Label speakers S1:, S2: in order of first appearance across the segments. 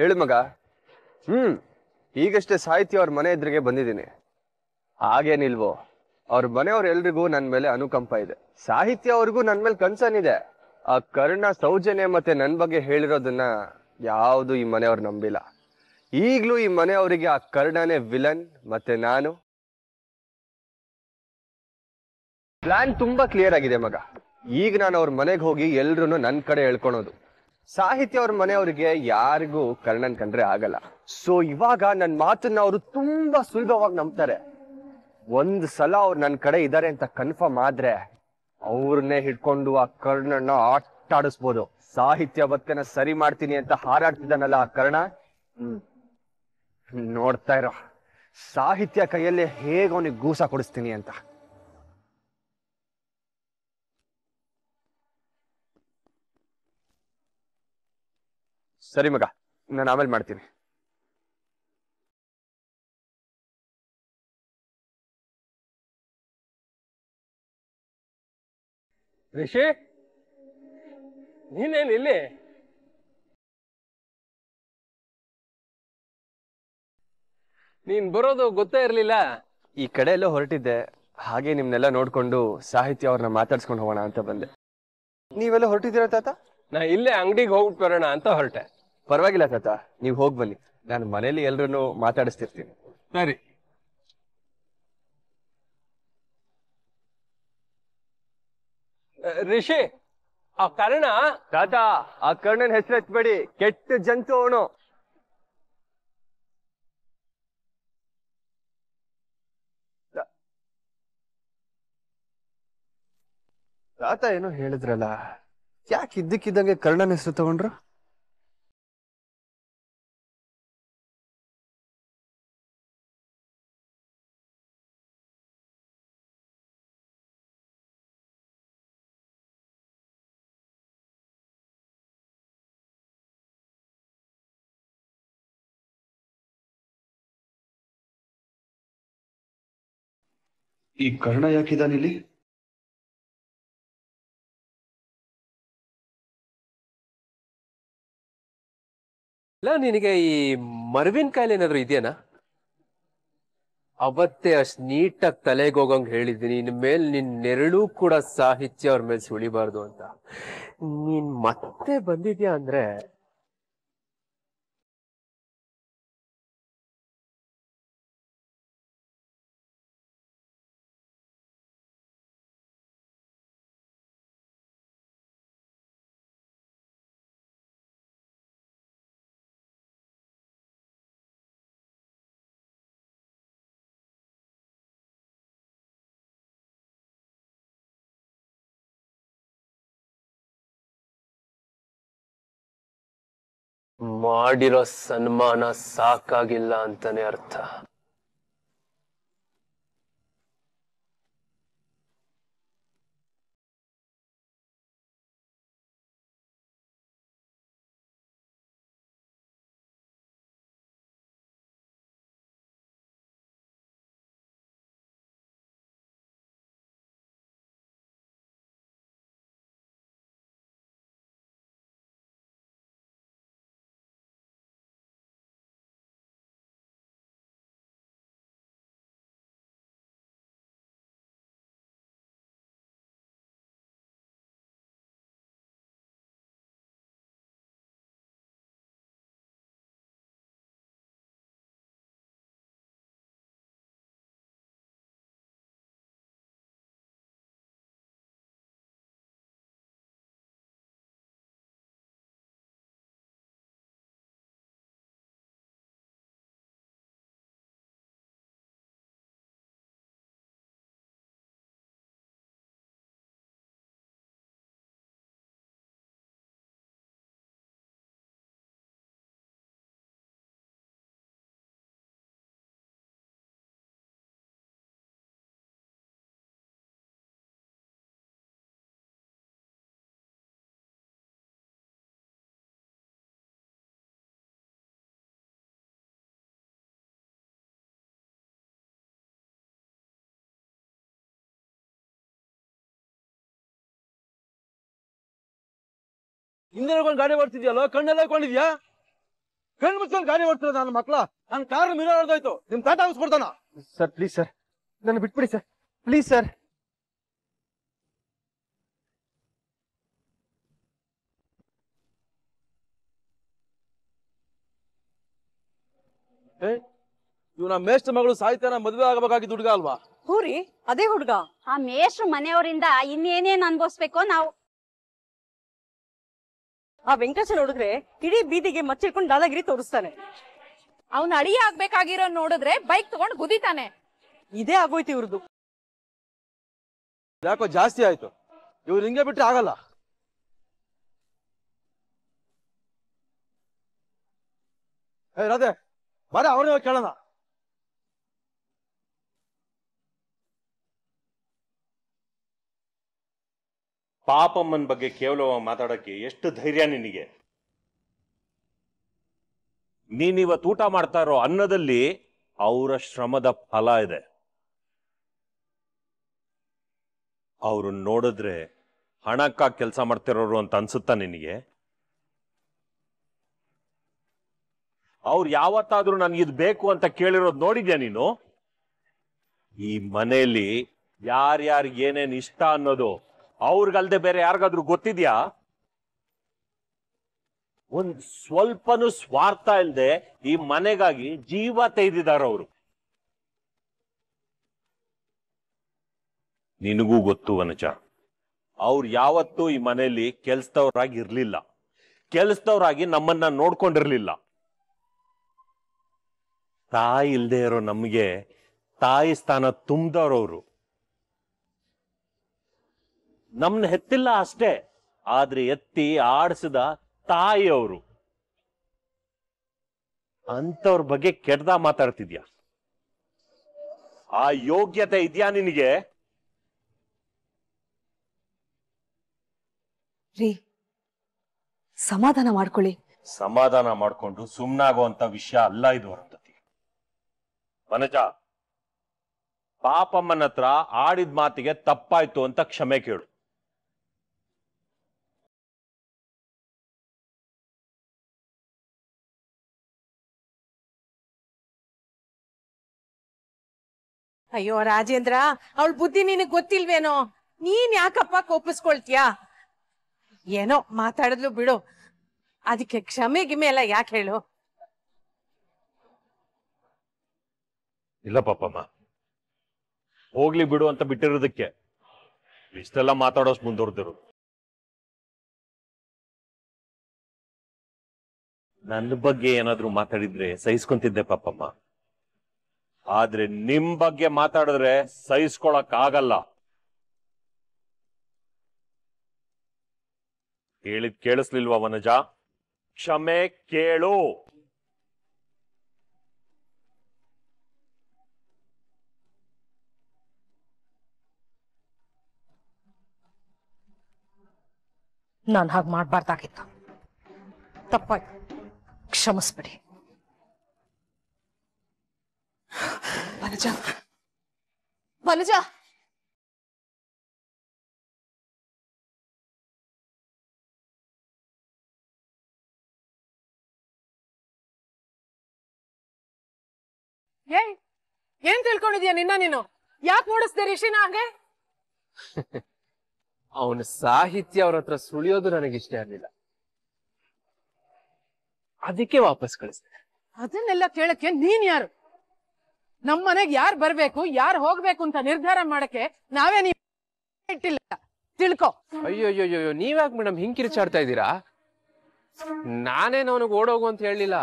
S1: ಹೇಳು ಮಗ
S2: ಹ್ಮ್ ಈಗಷ್ಟೇ ಸಾಹಿತ್ಯ ಅವ್ರ ಮನೆ ಎದುರಿಗೆ ಬಂದಿದ್ದೀನಿ ಹಾಗೇನಿಲ್ವೋ ಅವ್ರ ಮನೆಯವ್ರ ಎಲ್ರಿಗೂ ನನ್ನ ಮೇಲೆ ಅನುಕಂಪ ಇದೆ ಸಾಹಿತ್ಯ ಅವ್ರಿಗೂ ನನ್ನ ಮೇಲೆ ಕನ್ಸನ್ ಇದೆ ಆ ಕರ್ಣ ಸೌಜನ್ಯ ಮತ್ತೆ ನನ್ನ ಬಗ್ಗೆ ಹೇಳಿರೋದನ್ನ ಯಾವ್ದು ಈ ಮನೆಯವ್ರು ನಂಬಿಲ್ಲ ಈಗಲೂ ಈ ಮನೆಯವರಿಗೆ ಆ ಕರ್ಣನೇ ವಿಲನ್ ಮತ್ತೆ ನಾನು ಪ್ಲಾನ್ ತುಂಬಾ ಕ್ಲಿಯರ್ ಆಗಿದೆ ಮಗ ಈಗ ನಾನು ಅವ್ರ ಮನೆಗೆ ಹೋಗಿ ಎಲ್ರು ನನ್ನ ಕಡೆ ಹೇಳ್ಕೊಳೋದು ಸಾಹಿತ್ಯ ಅವ್ರ ಮನೆಯವ್ರಿಗೆ ಯಾರಿಗೂ ಕರ್ಣನ್ ಕಂಡ್ರೆ ಆಗಲ್ಲ ಸೊ ಇವಾಗ ನನ್ನ ಮಾತನ್ನ ಅವರು ತುಂಬಾ ಸುಲಭವಾಗಿ ನಂಬ್ತಾರೆ ಒಂದ್ ಸಲ ಅವ್ರು ನನ್ನ ಕಡೆ ಇದ್ದಾರೆ ಅಂತ ಕನ್ಫರ್ಮ್ ಆದ್ರೆ ಅವ್ರನ್ನೇ ಹಿಡ್ಕೊಂಡು ಆ ಕರ್ಣನ ಆಟಾಡಿಸ್ಬೋದು ಸಾಹಿತ್ಯ ಬತ್ತನ ಸರಿ ಮಾಡ್ತೀನಿ ಅಂತ ಹಾರಾಡ್ತಿದ್ದಾನಲ್ಲ ಆ ಕರ್ಣ ನೋಡ್ತಾ ಇರೋ ಸಾಹಿತ್ಯ ಕೈಯಲ್ಲಿ ಹೇಗೆ ಅವನಿಗೆ ಗೂಸ ಕೊಡಿಸ್ತೀನಿ ಅಂತ
S1: ಸರಿ ಮಗ ನಾನು ಆಮೇಲೆ ಮಾಡ್ತೀನಿ ರಿಷಿ ನೀನೇನು ಇಲ್ಲಿ ನೀನ್ ಬರೋದು ಗೊತ್ತೇ ಇರ್ಲಿಲ್ಲ
S2: ಈ ಕಡೆ ಎಲ್ಲ ಹೊರಟಿದ್ದೆ ಹಾಗೆ ನಿಮ್ನೆಲ್ಲ ನೋಡ್ಕೊಂಡು ಸಾಹಿತ್ಯ ಅವ್ರನ್ನ ಮಾತಾಡ್ಸ್ಕೊಂಡು ಹೋಗೋಣ ಅಂತ ಬಂದೆ ನೀವೆಲ್ಲ ಹೊರಟಿದ್ದೀರಾ ತಾತ ನಾ ಇಲ್ಲೇ ಅಂಗಡಿಗೆ ಹೋಗ್ಬಿಟ್ಟು ಬರೋಣ ಅಂತ ಹೊರಟೆ ಪರವಾಗಿಲ್ಲ ತಾತ ನೀವ್ ಹೋಗ್ ಬನ್ನಿ ನಾನು ಮನೇಲಿ ಎಲ್ರನ್ನೂ ಮಾತಾಡಿಸ್ತಿರ್ತೀನಿ ಸರಿ ರಿಷಿ ಆ ಕರ್ಣ ತಾತ ಆ ಕರ್ಣನ್ ಹೆಸರೆತ್ಬೇಡಿ ಕೆಟ್ಟ ಜಂತು ಅವನು ತಾತ ಏನೋ ಹೇಳಿದ್ರಲ್ಲ
S1: ಯಾಕೆ ಇದ್ದಕ್ಕಿದ್ದಂಗೆ ಕರ್ಣನ್ ಹೆಸರು ತಗೊಂಡ್ರು ಈ ಕರ್ಣ ಇಲ್ಲಿ ಇಲ್ಲ ನಿನಗೆ ಈ
S3: ಮರ್ವಿನ ಕಾಯಿಲೆ ಏನಾದ್ರು ಇದೆಯಾನ ಅವತ್ತೇ ಅಷ್ಟ್ ನೀಟಾಗಿ ತಲೆಗೆ ಹೋಗಂಗ್ ಹೇಳಿದ್ದೀನಿ ಇನ್ ಮೇಲೆ ನಿನ್ ನೆರಳು ಕೂಡ ಸಾಹಿತ್ಯ ಅವ್ರ ಮೇಲೆ ಸುಳಿಬಾರ್ದು ಅಂತ
S1: ನೀನ್ ಮತ್ತೆ ಬಂದಿದ್ಯಾ ಅಂದ್ರೆ ಮಾಡಿರೋ ಸನ್ಮಾನ
S3: ಸಾಕಾಗಿಲ್ಲ ಅಂತಾನೆ ಅರ್ಥ
S1: ಹಿಂದೆ ಒಂದು ಗಾಡಿ ಓಡ್ತಿದ್ಯಲ್ಲ ಕಣ್ಣೆಲ್ಲ ಕೊಂಡಿದ್ಯಾ ಕಣ್ಣು ಮುಚ್ಚಿ ಗಾಡಿ ಓಡ್ತಿರೋ
S4: ನನ್ನ ಮಕ್ಳ ನನ್ನ ಕಾರ್ ಮಿರರ್ ಹೊಡೆದೋಯ್ತು ನಿಮ್ ತಾಟ ಹಾಕ್ಸ್ಬಿಡ್ತಾನ ಸರ್ ಪ್ಲೀಸ್ ಸರ್ ನನ್ನ ಬಿಟ್ಬಿಡಿ ಸರ್ ಪ್ಲೀಸ್ ಸರ್ ಇವ್ ನಮ್ಮ ಮೇಷ್ಟ್ರ ಮಗಳು ಸಾಹಿತ್ಯನ ಮದುವೆ ಆಗಬೇಕಾಗಿದ್ದ ಹುಡುಗ ಅಲ್ವಾ
S5: ಹೂರಿ
S6: ಅದೇ ಹುಡ್ಗ ಆ ಮೇಷ್ಟ್ರ ಮನೆಯವರಿಂದ ಇನ್ನೇನೇನ್ ಅನ್ಭವಿಸ್ಬೇಕು ನಾವು
S5: ಆ ವೆಂಕಟೇಶ ನೋಡಿದ್ರೆ ಇಡೀ ಬೀದಿಗೆ ಮಚ್ಚಿಡ್ಕೊಂಡು ದಾದಾಗಿರಿ ತೋರಿಸ್ತಾನೆ ಅವನ್ ಅಡಿ ಆಗ್ಬೇಕಾಗಿರೋ ನೋಡಿದ್ರೆ ಬೈಕ್ ತಗೊಂಡು ಗುದಿತಾನೆ
S4: ಇದೇ ಆಗೋಯ್ತು ಇವ್ರದ್ದು ಯಾಕೋ ಜಾಸ್ತಿ ಆಯ್ತು ಇವ್ರು ಹಿಂಗೆ ಬಿಟ್ರೆ ಆಗಲ್ಲ ರಾಧೆ ಬರ ಅವ್ರನ್ನ ಕೇಳೋಣ
S7: ಪಾಪಮ್ಮನ ಬಗ್ಗೆ ಕೇವಲ ಮಾತಾಡೋಕ್ಕೆ ಎಷ್ಟು ಧೈರ್ಯ ನಿನಗೆ ನೀನಿವತ್ತು ಊಟ ಮಾಡ್ತಾ ಇರೋ ಅನ್ನದಲ್ಲಿ ಅವರ ಶ್ರಮದ ಫಲ ಇದೆ ಅವರು ನೋಡಿದ್ರೆ ಹಣಕ್ಕಾಗಿ ಕೆಲಸ ಮಾಡ್ತಿರೋರು ಅಂತ ಅನ್ಸುತ್ತಾ ನಿನಗೆ ಅವ್ರು ಯಾವತ್ತಾದ್ರೂ ಇದು ಬೇಕು ಅಂತ ಕೇಳಿರೋದು ನೋಡಿದ್ಯಾ ನೀನು ಈ ಮನೆಯಲ್ಲಿ ಯಾರ್ಯಾರಿಗೇನೇನು ಇಷ್ಟ ಅನ್ನೋದು ಅವ್ರಿಗಲ್ದೆ ಬೇರೆ ಯಾರಿಗಾದ್ರೂ ಗೊತ್ತಿದ್ಯಾ ಒಂದ್ ಸ್ವಲ್ಪನೂ ಸ್ವಾರ್ಥ ಇಲ್ಲದೆ ಈ ಮನೆಗಾಗಿ ಜೀವ ತೆಗೆದಿದ್ದಾರೆ ಅವರು ನಿನಗೂ ಗೊತ್ತು ವನಜ ಅವ್ರು ಯಾವತ್ತೂ ಈ ಮನೆಯಲ್ಲಿ ಕೆಲ್ಸದವ್ರಾಗಿ ಇರ್ಲಿಲ್ಲ ಕೆಲ್ಸದವ್ರಾಗಿ ನಮ್ಮನ್ನ ನೋಡ್ಕೊಂಡಿರ್ಲಿಲ್ಲ ತಾಯಿ ಇಲ್ದೇ ಇರೋ ನಮ್ಗೆ ತಾಯಿ ಸ್ಥಾನ ತುಂಬ್ದವ್ರವ್ರು ನಮ್ನ ಹೆತ್ತಿಲ್ಲ ಅಷ್ಟೇ ಆದ್ರೆ ಎತ್ತಿ ಆಡಿಸಿದ ತಾಯಿಯವರು ಅಂತವ್ರ ಬಗ್ಗೆ ಕೆಡ್ದ ಮಾತಾಡ್ತಿದ್ಯಾ ಆ ಯೋಗ್ಯತೆ ಇದೆಯಾ ನಿನಗೆ
S5: ಸಮಾಧಾನ ಮಾಡ್ಕೊಳ್ಳಿ
S7: ಸಮಾಧಾನ ಮಾಡ್ಕೊಂಡು ಸುಮ್ನಾಗುವಂತ ವಿಷಯ ಅಲ್ಲ ಇದು ಮನಜ ವನಜ ಪಾಪಮ್ಮನ ಹತ್ರ ಆಡಿದ ಮಾತಿಗೆ ತಪ್ಪಾಯ್ತು ಅಂತ ಕ್ಷಮೆ ಕೇಳು
S1: ಅಯ್ಯೋ ರಾಜೇಂದ್ರ ಅವಳ ಬುದ್ಧಿ ನಿನಗ್ ಗೊತ್ತಿಲ್ವೇನೋ ನೀನ್ ಯಾಕಪ್ಪ ಕೋಪಿಸ್ಕೊಳ್ತೀಯಾ ಏನೋ
S5: ಮಾತಾಡಿದ್ಲು ಬಿಡು ಅದಕ್ಕೆ ಕ್ಷಮೆ ಗಿಮೆ ಅಲ್ಲ ಯಾಕೆ ಹೇಳು
S7: ಇಲ್ಲ ಪಾಪಮ್ಮ ಹೋಗ್ಲಿ ಬಿಡು ಅಂತ ಬಿಟ್ಟಿರೋದಕ್ಕೆ ಇಷ್ಟೆಲ್ಲ ಮಾತಾಡೋಸ್ ಮುಂದುವರೆದಿರು ನನ್ನ ಬಗ್ಗೆ ಏನಾದ್ರೂ ಮಾತಾಡಿದ್ರೆ ಸಹಿಸ್ಕೊಂತಿದ್ದೆ ಪಾಪಮ್ಮ ಆದ್ರೆ ನಿಮ್ ಬಗ್ಗೆ ಮಾತಾಡಿದ್ರೆ ಸಹಿಸ್ಕೊಳಕ್ ಆಗಲ್ಲ ಹೇಳಿದ್ ಕೇಳಿಸ್ಲಿಲ್ವ ವನಜ ಕ್ಷಮೆ ಕೇಳು
S5: ನಾನು ಹಾಗೆ ಮಾಡಬಾರ್ದಾಗಿತ್ತು ತಪ್ಪಾಯ್ತು ಕ್ಷಮಿಸ್ಬಿಡಿ ಬಲಜ ಬಲಜ
S1: ಏಯ್ ಏನ್ ತಿಳ್ಕೊಂಡಿದ್ಯಾ ನಿನ್ನ ನೀನು ಯಾಕೆ ಮೂಡಿಸ್ದೆ
S5: ರಿಷಿನ ಹಾಗೆ
S3: ಅವನ ಸಾಹಿತ್ಯ ಅವ್ರ ಹತ್ರ ಸುಳಿಯೋದು ನನಗಿಷ್ಟ ಆಗಲಿಲ್ಲ ಅದಕ್ಕೆ ವಾಪಸ್ ಕಳಿಸ್ತೇನೆ
S5: ಅದನ್ನೆಲ್ಲ ಕೇಳಕ್ಕೆ ನೀನ್ ಯಾರು ನಮ್ಮ ಮನೆಗೆ ಯಾರು ಬರ್ಬೇಕು ಯಾರು ಹೋಗ್ಬೇಕು ಅಂತ ನಿರ್ಧಾರ ಮಾಡಕ್ಕೆ ನಾವೇ ನೀವು ಇಟ್ಟಿಲ್ಲ ತಿಳ್ಕೊ
S3: ಅಯ್ಯೋಯ್ಯೋಯ್ಯೋ ನೀವ್ಯಾಕ್ ಮೇಡಮ್ ಹಿಂಗ್ ಕಿರ್ಚಾಡ್ತಾ ಇದ್ದೀರಾ ನಾನೇನು ಅವನಿಗೆ ಓಡೋಗು ಅಂತ ಹೇಳಿಲ್ಲ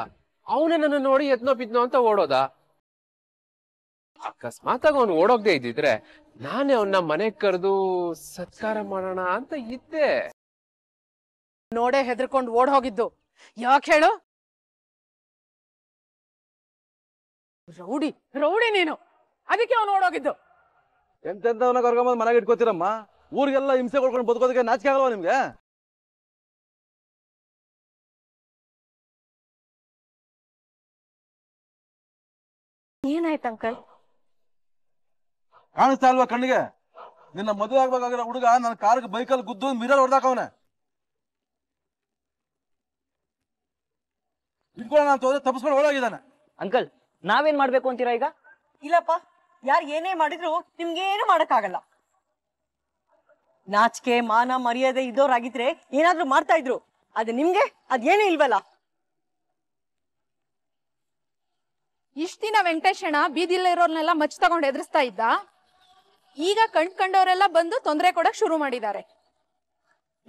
S3: ಅವನೇ ನನ್ನ ನೋಡಿ ಎತ್ನೋ ಪಿದ್ನೋ ಅಂತ ಓಡೋದ ಅಕಸ್ಮಾತ್ ಆಗ ಅವ್ನು ಇದ್ದಿದ್ರೆ ನಾನೇ ಅವನ್ನ ಮನೆ ಕರೆದು ಸತ್ಕಾರ ಮಾಡೋಣ ಅಂತ ಇದ್ದೆ
S1: ನೋಡೇ ಹೆದರ್ಕೊಂಡು ಓಡ್ ಹೋಗಿದ್ದು ಯಾಕೆ ಹೇಳು ರೌಡಿ ರೌಡಿ ನೀನು ಅದಕ್ಕೆ ಅವ್ನು ಓಡೋಗಿದ್ದು ಎಂತೆಂತವನ್ನ ಕರ್ಕೊಂಬಂದು ಮನೆಗೆ ಇಟ್ಕೋತೀರಮ್ಮ ಊರಿಗೆಲ್ಲ ಹಿಂಸೆ ಕೊಡ್ಕೊಂಡು ಬದುಕೋದಕ್ಕೆ ನಾಚಿಕೆ ಆಗಲ್ವಾ ನಿಮ್ಗೆ ಏನಾಯ್ತು ಅಂಕಲ್ ಕಾಣಿಸ್ತಾ ಇಲ್ವಾ
S4: ಕಣ್ಣಿಗೆ ನಿನ್ನ ಮದುವೆ ಆಗ್ಬೇಕಾಗಿರೋ ಹುಡುಗ ನನ್ನ ಕಾರ್ಗೆ ಬೈಕಲ್ಲಿ ಗುದ್ದು ಮಿರರ್ ಹೊಡೆದಾಕವನೆ ಇಟ್ಕೊಳ್ಳೋಣ ನಾನು ಹೋದ್ರೆ ತಪ್ಪಿಸ್ಕೊಂಡು ಓಡೋಗಿದ್ದಾನೆ
S5: ಅಂಕಲ್ ನಾವೇನ್ ಮಾಡ್ಬೇಕು ಅಂತೀರಾ ಈಗ ಇಲ್ಲಪ್ಪ ಯಾರು ಏನೇ ಮಾಡಿದ್ರು ಮಾಡಕ್ ಆಗಲ್ಲ ನಾಚಿಕೆ ಮಾನ ಮರ್ಯಾದೆ ಇದ್ದವ್ರಾಗಿದ್ರೆ ಏನಾದ್ರೂ ಮಾಡ್ತಾ ಇದ್ರು ಅದು ನಿಮ್ಗೆ ಅದೇನೂ ಇಲ್ವಲ್ಲ
S6: ಇಷ್ಟ ದಿನ ಬೀದಿಲ್ಲ ಇರೋರ್ನೆಲ್ಲ ಮಚ್ ತಗೊಂಡು ಎದುರಿಸ್ತಾ ಇದ್ದ ಈಗ ಕಣ್ ಕಂಡವರೆಲ್ಲ ಬಂದು ತೊಂದರೆ ಕೊಡಕ್ ಶುರು ಮಾಡಿದ್ದಾರೆ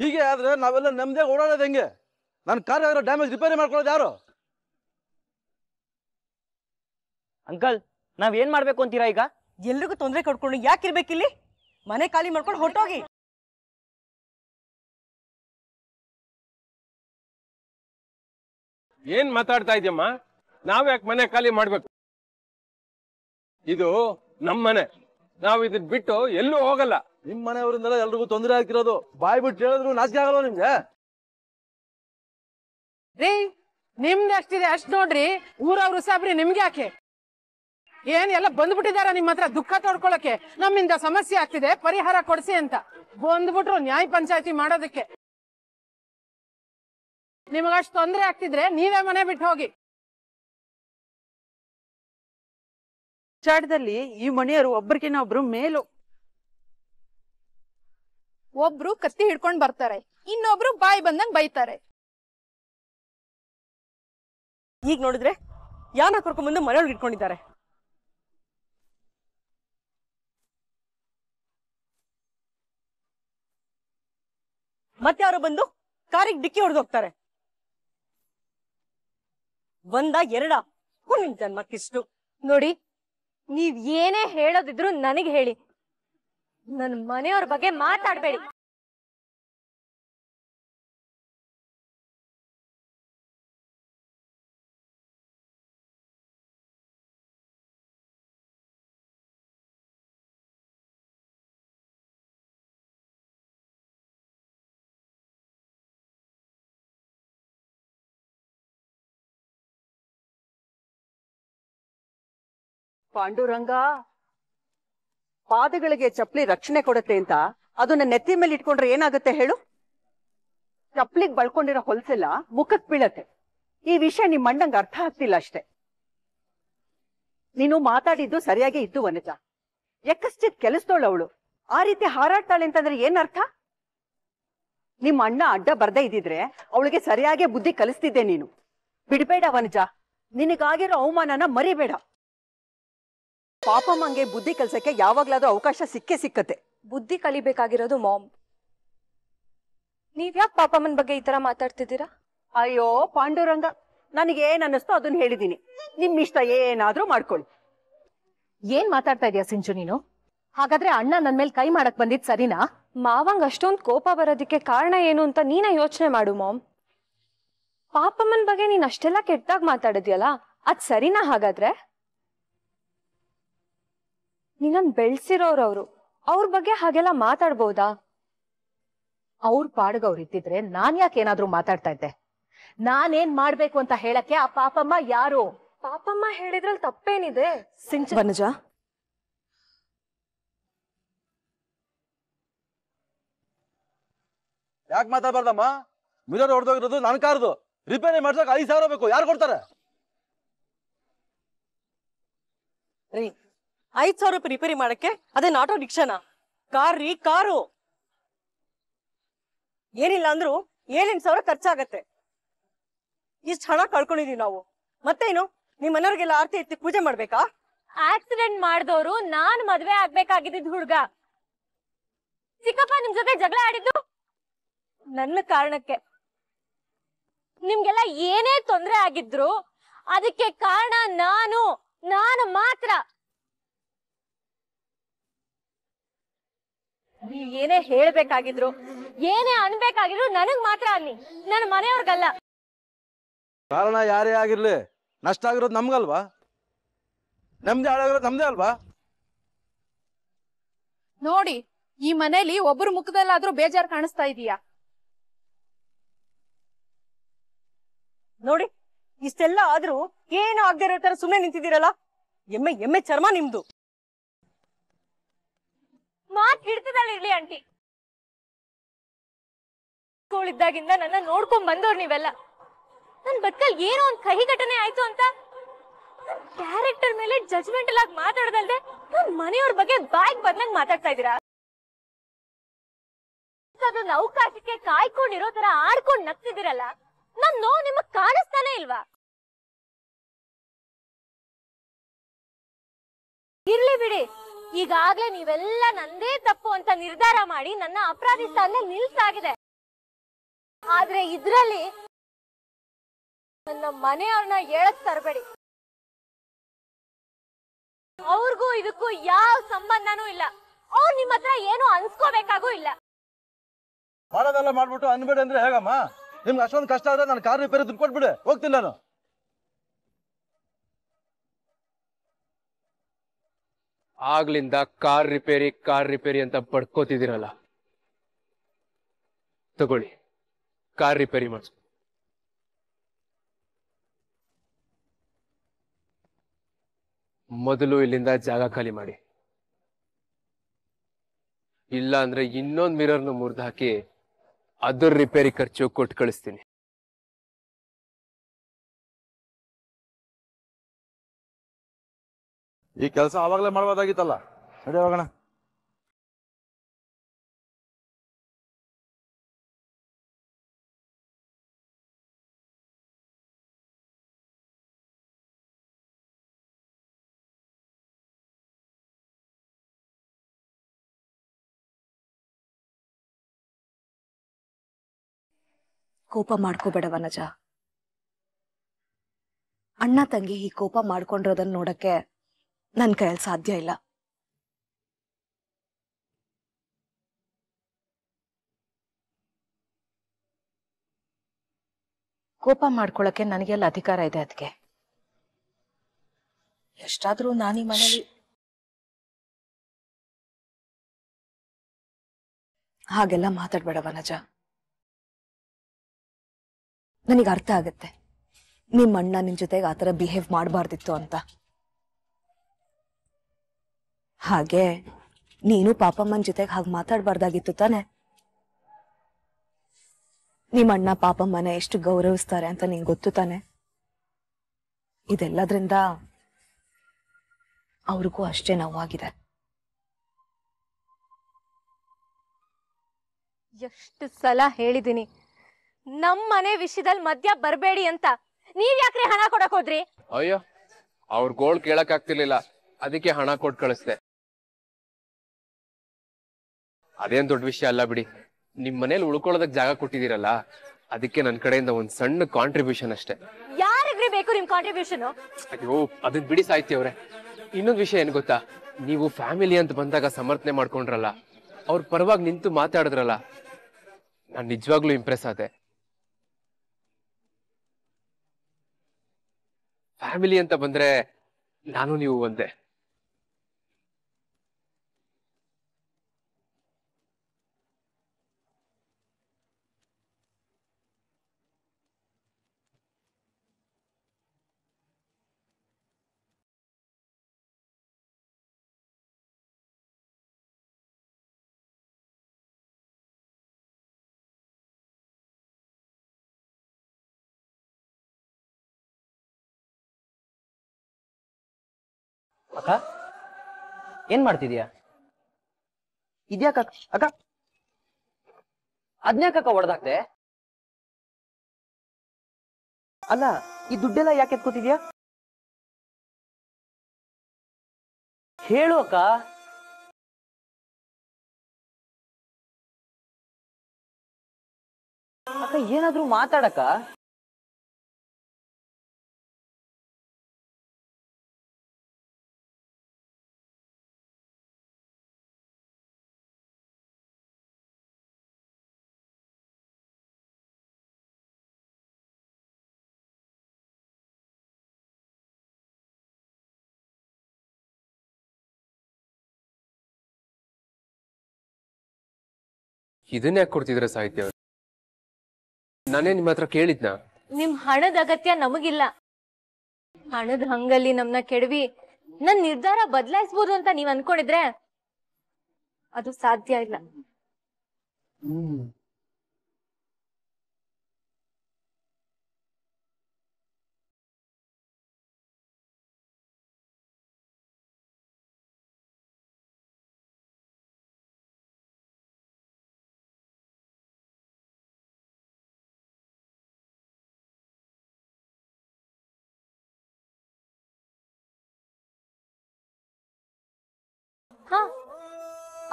S4: ಹೀಗೆ ಆದ್ರೆ ನಾವೆಲ್ಲ ನಮ್ದೇ ಓಡಾಡೋದು ಹೆಂಗೆ ನನ್ನ ಕಾರ್ ಡ್ಯಾಮೇಜ್ ರಿಪೇರಿ ಮಾಡ್ಕೊಳ್ಳೋದು ಯಾರು ಅಂಕಲ್ ನಾವ್ ಏನ್ ಮಾಡ್ಬೇಕು ಅಂತೀರಾ ಈಗ ಎಲ್ರಿಗೂ ತೊಂದರೆ ಕೊಡ್ಕೊಂಡು ಯಾಕಿರ್ಬೇಕಿಲ್ಲಿ
S1: ಮನೆ ಖಾಲಿ ಮಾಡ್ಕೊಂಡು ಹೊರಟೋಗಿ ಏನ್ ಮಾತಾಡ್ತಾ ಇದ್ಯಮ್ಮ ನಾವ್ ಯಾಕೆ ಮನೆ ಖಾಲಿ ಮಾಡ್ಬೇಕು ಇದು ನಮ್ ಮನೆ ನಾವ್ ಇದನ್
S4: ಬಿಟ್ಟು ಎಲ್ಲೂ ಹೋಗಲ್ಲ ನಿಮ್ ಮನೆಯವರಿಂದ ಎಲ್ರಿಗೂ ತೊಂದರೆ ಆಗ್ತಿರೋದು ಬಾಯ್ ಬಿಟ್ಟು ಹೇಳಿದ್ರು ನಾಚಿಕೆ ಆಗಲ್ಲ ನಿಮ್ಗೆ
S5: ರೀ ನಿಮ್ದು
S4: ಅಷ್ಟಿದೆ ಅಷ್ಟ್ ನೋಡ್ರಿ ಊರವ್ರು
S5: ಸಾಬ್ರಿ ನಿಮ್ಗೆ ಯಾಕೆ ಏನ್ ಎಲ್ಲ ಬಂದ್ಬಿಟ್ಟಿದಾರ ನಿಮ್ ಹತ್ರ ದುಃಖ ತೋಡ್ಕೊಳಕ್ಕೆ ನಮ್ಮಿಂದ ಸಮಸ್ಯೆ ಆಗ್ತಿದೆ ಪರಿಹಾರ ಕೊಡ್ಸಿ ಅಂತ ಬಂದ್ಬಿಟ್ರು ನ್ಯಾಯ ಪಂಚಾಯತಿ ಮಾಡೋದಕ್ಕೆ
S1: ನಿಮಗಷ್ಟು ತೊಂದ್ರೆ ಆಗ್ತಿದ್ರೆ ನೀವೇ ಮನೆ ಬಿಟ್ಟು ಹೋಗಿ ಚಾಟದಲ್ಲಿ ಈ ಮನೆಯವರು ಒಬ್ರಿಗಿನ ಒಬ್ರು ಮೇಲು
S5: ಒಬ್ರು ಕತ್ತಿ ಹಿಡ್ಕೊಂಡ್ ಬರ್ತಾರೆ ಇನ್ನೊಬ್ರು ಬಾಯಿ
S1: ಬಂದಂಗ್ ಬೈತಾರೆ ಈಗ ನೋಡಿದ್ರೆ ಯಾನ ಕರ್ಕೊಂಡ್ ಬಂದು ಮನೆಯೊಳಗೆ ಇಟ್ಕೊಂಡಿದ್ದಾರೆ
S5: ಮತ್ತೆ ಅವರು ಬಂದು ಕಾರಿಗೆ ಡಿಕ್ಕಿ ಹೊಡೆದು ಹೋಗ್ತಾರೆ ಒಂದ ಎರಡ ನಿನ್ ಜನ್ಮಕ್ಕಿಷ್ಟು ನೋಡಿ ನೀವ್ ಏನೇ ಹೇಳೋದಿದ್ರು ನನಗೆ ಹೇಳಿ
S1: ನನ್ ಮನೆಯವ್ರ ಬಗ್ಗೆ ಮಾತಾಡ್ಬೇಡಿ ಪಾಂಡುರಂಗ ಪಾದಗಳಿಗೆ
S5: ಚಪ್ಪಲಿ ರಕ್ಷಣೆ ಕೊಡುತ್ತೆ ಅಂತ ಅದನ್ನ ನೆತ್ತಿ ಮೇಲೆ ಇಟ್ಕೊಂಡ್ರೆ ಏನಾಗುತ್ತೆ ಹೇಳು ಚಪ್ಪಲಿಗೆ ಬಳ್ಕೊಂಡಿರೋ ಹೊಲ್ಸೆಲ್ಲ ಮುಖಕ್ ಬೀಳತ್ತೆ ಈ ವಿಷಯ ನಿಮ್ಮ ಅಣ್ಣಂಗ್ ಅರ್ಥ ಆಗ್ತಿಲ್ಲ ಅಷ್ಟೇ ನೀನು ಮಾತಾಡಿದ್ದು ಸರಿಯಾಗಿ ಇದ್ದು ವನಜ ಎಕ್ಕಶ್ಚಿತ್ ಕೆಲಸದೋಳು ಅವಳು ಆ ರೀತಿ ಹಾರಾಡ್ತಾಳೆ ಅಂತಂದ್ರೆ ಏನ್ ಅರ್ಥ ನಿಮ್ಮ ಅಣ್ಣ ಅಡ್ಡ ಬರ್ದೇ ಇದ್ದಿದ್ರೆ ಅವಳಿಗೆ ಸರಿಯಾಗಿ ಬುದ್ಧಿ ಕಲಿಸ್ತಿದ್ದೆ ನೀನು ಬಿಡ್ಬೇಡ ವನಜ ನಿನಗಾಗಿರೋ ಅವಮಾನನ ಮರಿಬೇಡ ಪಾಪಮ್ಮಂಗೆ ಬುದ್ಧಿ ಕೆಲ್ಸಕ್ಕೆ ಯಾವಾಗ್ಲಾದ್ರೂ ಅವಕಾಶ ಸಿಕ್ಕೇ ಸಿಕ್ಕತ್ತೆ ಬುದ್ಧಿ ಕಲಿಬೇಕಾಗಿರೋದು ಮಾಮ್ ನೀವ್ಯಾಕ್ ಪಾಪಮ್ಮನ ಬಗ್ಗೆ ಈ ತರ ಮಾತಾಡ್ತಿದ್ದೀರಾ ಅಯ್ಯೋ ಪಾಂಡುರಂಗ ನನಗೆ ಏನಿಸ್ತೋ ಅದನ್ನ ಹೇಳಿದೀನಿ ನಿಮ್ ಇಷ್ಟ ಏನಾದ್ರೂ ಮಾಡ್ಕೊಳ್ಳಿ ಏನ್ ಮಾತಾಡ್ತಾ ಇದೀಯ ಸಿಂಚು ನೀನು ಹಾಗಾದ್ರೆ ಅಣ್ಣ ನನ್ ಮೇಲೆ ಕೈ ಮಾಡಕ್ ಬಂದಿದ್ ಸರಿನಾ ಮಾವಂಗ್ ಅಷ್ಟೊಂದ್ ಕೋಪ ಬರೋದಕ್ಕೆ ಕಾರಣ ಏನು ಅಂತ ನೀನೇ ಯೋಚನೆ ಮಾಡು ಮಾಮ್ ಪಾಪಮ್ಮನ್ ಬಗ್ಗೆ ನೀನ್ ಅಷ್ಟೆಲ್ಲ ಕೆಟ್ಟದಾಗ ಮಾತಾಡಿದ್ಯಲ್ಲ ಅದ್ ಸರಿನಾ ಹಾಗಾದ್ರೆ ನಿನ್ನನ್ ಬೆಳ್ಸಿರೋರ್ ಅವ್ರು ಅವ್ರ ಬಗ್ಗೆ ಹಾಗೆಲ್ಲ ಮಾತಾಡ್ಬೋದಾ ಅವ್ರ ಇದ್ದಿದ್ರೆ ನಾನ್ ಯಾಕೆ ಏನಾದ್ರೂ ಮಾತಾಡ್ತಾ ಇದ್ದೆ ನಾನೇನ್ ಮಾಡ್ಬೇಕು ಅಂತ ಹೇಳಕ್ಕೆ ಆ ಪಾಪಮ್ಮ ಯಾರು
S6: ಪಾಪಮ್ಮ ಹೇಳಿದ್ರಲ್ಲಿ
S5: ತಪ್ಪೇನಿದೆ
S4: ಸಿಂಚ ವನಜ ಯಾಕೆ ಮಾತಾಡ್ಬಾರ್ದಮ್ಮ ಮಿರರ್ ಹೊಡೆದೋಗಿರೋದು ನನ್ ಕಾರ್ದು ರಿಪೇರಿ ಮಾಡ್ಸಕ್ ಐದು ಸಾವಿರ ಬೇಕು ಯಾರು ಕೊಡ್ತಾರೆ
S5: ಐದ್ ಸಾವಿರ ರೂಪಾಯಿ ರಿಪೇರಿ ಮಾಡಕ್ಕೆ ಅದೇನ್ ಆಟೋ ರಿಕ್ಷಾನ ಕಾರ್ ರೀ ಕಾರು ಏನಿಲ್ಲ ಅಂದ್ರು ಏಳೆಂಟು ಸಾವಿರ ಖರ್ಚಾಗತ್ತೆ ಇಷ್ಟು ಹಣ ಕಳ್ಕೊಂಡಿದೀವಿ ನಾವು ಮತ್ತೇನು ನಿಮ್ ಮನೆಯವ್ರಿಗೆಲ್ಲ ಆರ್ತಿ ಎತ್ತಿ ಪೂಜೆ ಮಾಡ್ಬೇಕಾ
S6: ಆಕ್ಸಿಡೆಂಟ್ ಮಾಡಿದವರು ನಾನ್ ಮದ್ವೆ ಆಗ್ಬೇಕಾಗಿದ್ದ ಹುಡುಗ ಚಿಕ್ಕಪ್ಪ ನಿಮ್ ಜೊತೆ ಜಗಳ ಆಡಿದ್ದು ನನ್ನ ಕಾರಣಕ್ಕೆ ನಿಮ್ಗೆಲ್ಲ ಏನೇ ತೊಂದ್ರೆ ಆಗಿದ್ರು ಅದಕ್ಕೆ ಕಾರಣ ನಾನು ನಾನು ಮಾತ್ರ ನೀವ್ ಏನೇ ಹೇಳ್ಬೇಕಾಗಿದ್ರು ಏನೇ ಅನ್ಬೇಕಾಗಿದ್ರು ನನಗ್ ಮಾತ್ರ ಅನ್ನಿ ನನ್ನ ಮನೆಯವ್ರಿಗಲ್ಲ
S4: ಕಾರಣ ಯಾರೇ ಆಗಿರ್ಲಿ ನಷ್ಟ ಆಗಿರೋದು ನಮ್ಗಲ್ವಾ ನಮ್ದೇ ಹಾಳಾಗಿರೋದು ನಮ್ದೇ ಅಲ್ವಾ
S6: ನೋಡಿ ಈ ಮನೇಲಿ ಒಬ್ರು ಮುಖದಲ್ಲಾದ್ರೂ ಬೇಜಾರ್ ಕಾಣಿಸ್ತಾ ಇದೀಯಾ
S5: ನೋಡಿ ಇಷ್ಟೆಲ್ಲ ಆದ್ರೂ ಏನು ಆಗದೆ ಇರೋ ತರ ಸುಮ್ಮನೆ ನಿಂತಿದ್ದೀರಲ್ಲ ಎಮ್ಮೆ ಎಮ್ಮೆ ಚರ್ಮ ನಿಮ್ದು
S6: ಮಾತ್ ಇರ್ಲಿ ಆಂಟಿ ಸ್ಕೂಲ್ ಇದ್ದಾಗಿಂದ ನನ್ನ ನೋಡ್ಕೊಂಡ್ ಬಂದವ್ರು ನೀವೆಲ್ಲ ನನ್ ಬದ್ಕಲ್ ಏನೋ ಒಂದ್ ಕಹಿ ಘಟನೆ ಆಯ್ತು ಅಂತ ಕ್ಯಾರೆಕ್ಟರ್ ಮೇಲೆ ಜಜ್ಮೆಂಟ್ ಆಗಿ ಮಾತಾಡದಲ್ದೆ ನನ್ ಮನೆಯವ್ರ ಬಗ್ಗೆ ಬಾಯ್ಗ್ ಬಂದಂಗ್ ಮಾತಾಡ್ತಾ
S1: ಇದೀರಾ ಅದು ಅವಕಾಶಕ್ಕೆ ಕಾಯ್ಕೊಂಡಿರೋ ತರ ಆಡ್ಕೊಂಡ್ ನಗ್ತಿದಿರಲ್ಲ ನನ್ ನೋವು ನಿಮಗ್ ಕಾಣಿಸ್ತಾನೆ ಇಲ್ವಾ ಇರ್ಲಿ ಬಿಡಿ ಈಗಾಗ್ಲೇ ನೀವೆಲ್ಲ
S6: ನಂದೇ ತಪ್ಪು ಅಂತ ನಿರ್ಧಾರ ಮಾಡಿ ನನ್ನ ಅಪರಾಧಿ ಸ್ಥಾನದಲ್ಲಿ ನಿಲ್ಸಾಗಿದೆ ಆದ್ರೆ ಇದ್ರಲ್ಲಿ ನನ್ನ ಮನೆಯವ್ರನ್ನ ಹೇಳಕ್ ತರಬೇಡಿ ಅವ್ರಿಗೂ ಇದಕ್ಕೂ ಯಾವ ಸಂಬಂಧನೂ ಇಲ್ಲ ಅವ್ರು ನಿಮ್ಮ ಹತ್ರ ಏನು ಅನ್ಸ್ಕೋಬೇಕಾಗೂ ಇಲ್ಲ
S4: ಮಾಡ್ಬಿಟ್ಟು ಅನ್ಬೇಡಿ ಅಂದ್ರೆ ಹೇಗಮ್ಮ ನಿಮ್ಗೆ ಅಷ್ಟೊಂದು ಕಷ್ಟ ಆದ್ರೆ ನಾನು ಕಾರ್ ರಿಪೇರಿ ದುಡ್ಡು ಕೊಟ್ಬಿಡು ಹೋಗ್ತಿಲ್ಲ ನಾನು
S3: ಆಗ್ಲಿಂದ ಕಾರ್ ರಿಪೇರಿ ಕಾರ್ ರಿಪೇರಿ ಅಂತ ಪಡ್ಕೋತಿದ್ದೀರಲ್ಲ ತಗೊಳ್ಳಿ ಕಾರ್ ರಿಪೇರಿ ಮಾಡಿಸ್ ಮೊದಲು ಇಲ್ಲಿಂದ ಜಾಗ ಖಾಲಿ ಮಾಡಿ ಇಲ್ಲ ಅಂದ್ರೆ ಇನ್ನೊಂದು ಮಿರರ್ನ ಮುರಿದು ಹಾಕಿ ಅದ್ರ ರಿಪೇರಿ ಖರ್ಚು ಕೊಟ್ಟು
S1: ಕಳಿಸ್ತೀನಿ ಈ ಕೆಲಸ ಆವಾಗಲೇ ಮಾಡಬಹುದಾಗಿತ್ತಲ್ಲ ನಡಿ ಹೋಗೋಣ ಕೋಪ ಮಾಡ್ಕೋಬೇಡವ ನಜ ಅಣ್ಣ ತಂಗಿ ಈ ಕೋಪ
S5: ಮಾಡ್ಕೊಂಡಿರೋದನ್ನ ನೋಡಕ್ಕೆ ನನ್ನ ಕೈಯಲ್ಲಿ ಸಾಧ್ಯ ಇಲ್ಲ ಕೋಪ ಮಾಡ್ಕೊಳಕ್ಕೆ ನನಗೆಲ್ಲ ಅಧಿಕಾರ ಇದೆ ಅದಕ್ಕೆ
S1: ಎಷ್ಟಾದ್ರೂ ನಾನೀ ಮನೇಲಿ ಹಾಗೆಲ್ಲ ಮಾತಾಡ್ಬೇಡ ವನಜ ನನಗೆ ಅರ್ಥ ಆಗುತ್ತೆ ನಿಮ್ಮ ಅಣ್ಣ ನಿನ್ ಜೊತೆಗೆ ಆ ತರ ಬಿಹೇವ್ ಮಾಡಬಾರ್ದಿತ್ತು
S5: ಅಂತ ಹಾಗೆ ನೀನು ಪಾಪಮ್ಮನ ಜೊತೆಗೆ ಹಾಗೆ ಮಾತಾಡಬಾರ್ದಾಗಿತ್ತು ತಾನೆ ನಿಮ್ಮ ಅಣ್ಣ ಪಾಪಮ್ಮನ ಎಷ್ಟು ಗೌರವಿಸ್ತಾರೆ ಅಂತ ನಿಂಗೆ ಗೊತ್ತು ತಾನೆ ಇದೆಲ್ಲದ್ರಿಂದ
S1: ಅವ್ರಿಗೂ ಅಷ್ಟೇ ನೋವಾಗಿದೆ
S6: ಎಷ್ಟು ಸಲ ಹೇಳಿದೀನಿ ನಮ್ ಮನೆ ವಿಷಯದಲ್ಲಿ ಮದ್ಯ ಬರಬೇಡಿ ಅಂತ ನೀವ್ ಯಾಕ್ರಿ ಹಣ ಕೊಡಕ್ ಹೋದ್ರಿ
S3: ಅಯ್ಯೋ ಅವ್ರ ಗೋಳ್ ಕೇಳಕ್ ಆಗ್ತಿರ್ಲಿಲ್ಲ ಅದಕ್ಕೆ ಹಣ ಕೊಟ್ಟು ಕಳಿಸ್ದೆ ಅದೇನ್ ದೊಡ್ಡ ವಿಷಯ ಅಲ್ಲ ಬಿಡಿ ನಿಮ್ ಮನೇಲಿ ಉಳ್ಕೊಳ್ಳೋದಕ್ ಜಾಗ ಕೊಟ್ಟಿದ್ದೀರಲ್ಲ ಅದಕ್ಕೆ ನನ್ ಕಡೆಯಿಂದ ಒಂದ್ ಸಣ್ಣ ಕಾಂಟ್ರಿಬ್ಯೂಷನ್ ಅಷ್ಟೇ
S6: ಯಾರಿಗ್ರಿ ಬೇಕು ನಿಮ್ ಕಾಂಟ್ರಿಬ್ಯೂಷನ್
S3: ಅಯ್ಯೋ ಅದನ್ ಬಿಡಿ ಸಾಹಿತ್ಯ ಅವ್ರೆ ಇನ್ನೊಂದ್ ವಿಷಯ ಏನ್ ಗೊತ್ತಾ ನೀವು ಫ್ಯಾಮಿಲಿ ಅಂತ ಬಂದಾಗ ಸಮರ್ಥನೆ ಮಾಡ್ಕೊಂಡ್ರಲ್ಲ ಅವ್ರ ಪರವಾಗಿ ನಿಂತು ಮಾತಾಡಿದ್ರಲ್ಲ ನಾನ್ ನಿಜವಾಗ್ಲೂ ಇಂಪ್ರೆಸ್ ಆದೆ ಫ್ಯಾಮಿಲಿ ಅಂತ ಬಂದ್ರೆ ನಾನು ನೀವು ಒಂದೇ
S1: ಅಕ್ಕ ಏನ್ ಮಾಡ್ತಿದ್ಯಾ ಇದ್ಯಾಕ ಅಕ್ಕ ಅಕ್ಕ ಹೊಡೆದಾಕ್ತೆ ಅಲ್ಲ ಈ ದುಡ್ಡೆಲ್ಲ ಯಾಕೆ ಎತ್ಕೋತಿದ್ಯಾ ಹೇಳು ಅಕ್ಕ ಅಕ್ಕ ಏನಾದ್ರೂ ಮಾತಾಡಕ್ಕ ಇದನ್ನ ಯಾಕೆ ಕೊಡ್ತಿದ್ರ ಸಾಹಿತ್ಯ
S3: ನಾನೇ ನಿಮ್ ಹತ್ರ ಕೇಳಿದ್ನ
S1: ನಿಮ್ ಹಣದ ಅಗತ್ಯ ನಮಗಿಲ್ಲ ಹಣದ ಹಂಗಲ್ಲಿ
S6: ನಮ್ನ ಕೆಡವಿ ನನ್ ನಿರ್ಧಾರ ಬದಲಾಯಿಸಬಹುದು ಅಂತ ನೀವ್ ಅನ್ಕೊಂಡಿದ್ರೆ
S1: ಅದು ಸಾಧ್ಯ ಇಲ್ಲ ಹ್ಮ್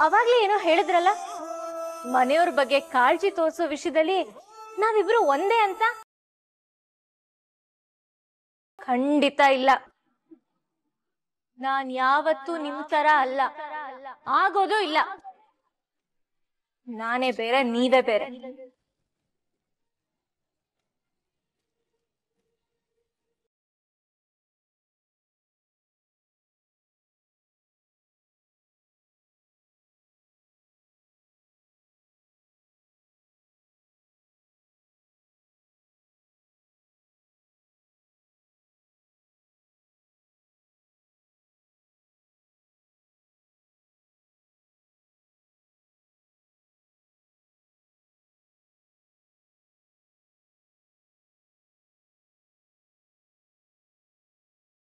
S6: ಅವಾಗ್ಲೇ ಏನೋ ಹೇಳಿದ್ರಲ್ಲ ಮನೆಯವ್ರ ಬಗ್ಗೆ ಕಾಳಜಿ ತೋರಿಸೋ ವಿಷಯದಲ್ಲಿ ನಾವಿಬ್ರು ಒಂದೇ ಅಂತ ಖಂಡಿತ ಇಲ್ಲ ನಾನ್ ಯಾವತ್ತೂ ನಿಮ್ ತರ ಅಲ್ಲ ಆಗೋದು ಇಲ್ಲ ನಾನೇ ಬೇರೆ ನೀವೇ ಬೇರೆ